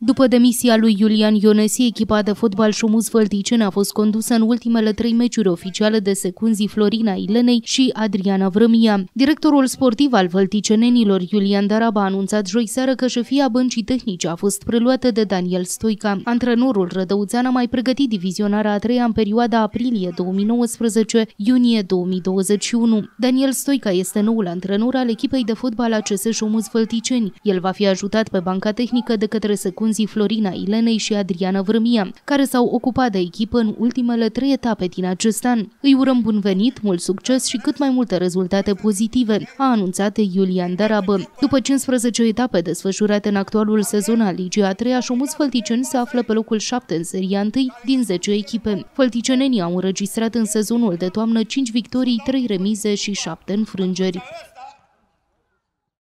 După demisia lui Iulian Ionesi, echipa de fotbal Șomuz Vălticen a fost condusă în ultimele trei meciuri oficiale de secunzii Florina Ilenei și Adriana Vrămia. Directorul sportiv al vălticenenilor, Iulian Daraba, a anunțat joi seară că șefia băncii tehnice a fost preluată de Daniel Stoica. Antrenorul rădăuțean a mai pregătit divizionarea a treia în perioada aprilie 2019-iunie 2021. Daniel Stoica este noul antrenor al echipei de fotbal ACS Șomuz Vălticeni. El va fi ajutat pe banca tehnică de către secunzii frunzii Florina Ilenei și Adriana Vrămia, care s-au ocupat de echipă în ultimele trei etape din acest an. Îi urăm bun venit, mult succes și cât mai multe rezultate pozitive, a anunțat Iulian Darabă. După 15 etape desfășurate în actualul sezon al Ligii a 3 Șomuț Fălticeni se află pe locul 7 în seria 1 din 10 echipe. Fălticenenii au înregistrat în sezonul de toamnă 5 victorii, 3 remize și 7 înfrângeri.